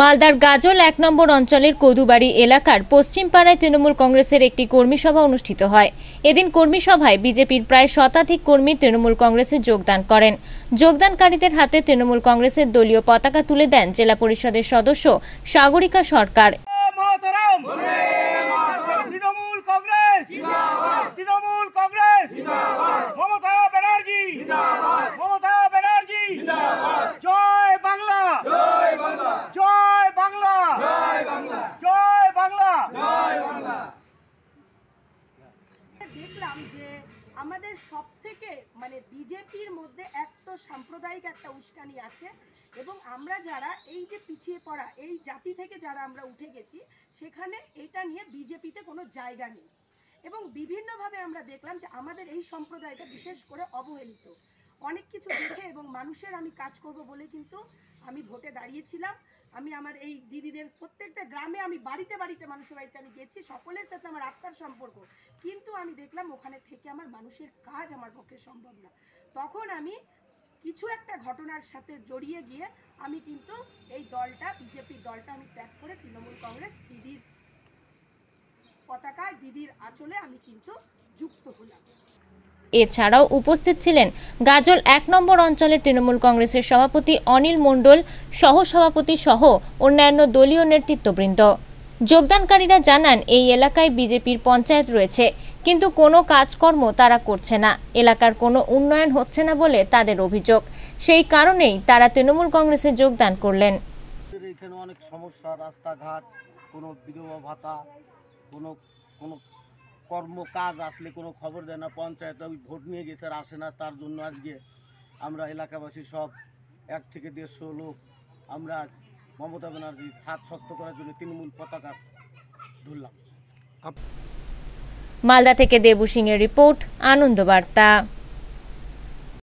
মালদার গাজল এক নম্বর অঞ্চলের কদুবাড়ি এলাকার পশ্চিমপাড়ায় তৃণমূল কংগ্রেসের একটি কর্মীসভা অনুষ্ঠিত হয় এদিন কর্মীসভায় বিজেপির প্রায় শতাধিক কর্মী তৃণমূল কংগ্রেসে যোগদান করেন যোগদানকারীদের হাতে তৃণমূল কংগ্রেসের দলীয় পতাকা তুলে দেন জেলা পরিষদের সদস্য সাগরিকা সরকার দেখলাম যে আমাদের সব থেকে মানে বিজেপির মধ্যে এক তো সাম্প্রদায়িক একটা উস্কানি আছে এবং আমরা যারা এই যে পিছিয়ে পড়া এই জাতি থেকে যারা আমরা উঠে গেছি সেখানে এটা নিয়ে বিজেপিতে কোনো জায়গা নেই এবং বিভিন্নভাবে আমরা দেখলাম যে আমাদের এই সম্প্রদায়টা বিশেষ করে অবহেলিত অনেক কিছু দেখে এবং মানুষের আমি কাজ করব বলে কিন্তু আমি ভোটে দাঁড়িয়েছিলাম আমি আমার এই দিদিদের প্রত্যেকটা গ্রামে আমি বাড়িতে বাড়িতে মানুষের বাড়িতে আমি গেছি সকলের সাথে আমার আত্মার সম্পর্ক কিন্তু আমি দেখলাম ওখানে থেকে আমার মানুষের কাজ আমার পক্ষে সম্ভব না তখন আমি কিছু একটা ঘটনার সাথে জড়িয়ে গিয়ে আমি কিন্তু এই দলটা বিজেপির দলটা আমি ত্যাগ করে তৃণমূল কংগ্রেস দিদির পতাকায় দিদির আঁচলে আমি কিন্তু যুক্ত হলাম এছাড়াও উপস্থিত ছিলেন গাজল এক নম্বর অঞ্চলের তৃণমূল কংগ্রেসের সভাপতি অনিল মণ্ডল সহ সভাপতি সহ অন্যান্য দলীয় নেতৃত্ববৃন্দ যোগদানকারীরা জানান এই এলাকায় বিজেপির পঞ্চায়েত রয়েছে কিন্তু কোনো কাজকর্ম তারা করছে না এলাকার কোনো উন্নয়ন হচ্ছে না বলে তাদের অভিযোগ সেই কারণেই তারা তৃণমূল কংগ্রেসে যোগদান করলেন এখানে অনেক সমস্যা রাস্তাঘাট কোনো বিধবা ভাতা কোনো কোনো কর্ম কাজ আসলে কোনো খবর দেয় না পঞ্চায়েত ওই ভোট নিয়ে গেছে আর আসে না তার জন্য আজকে আমরা এলাকাবাসী সব এক থেকে দেড়শো লোক আমরা মমতা ব্যানার্জি হাত শক্ত করার জন্য তৃণমূল পতাকা ধরলাম মালদা থেকে দেবু সিং এর রিপোর্ট আনন্দবার্তা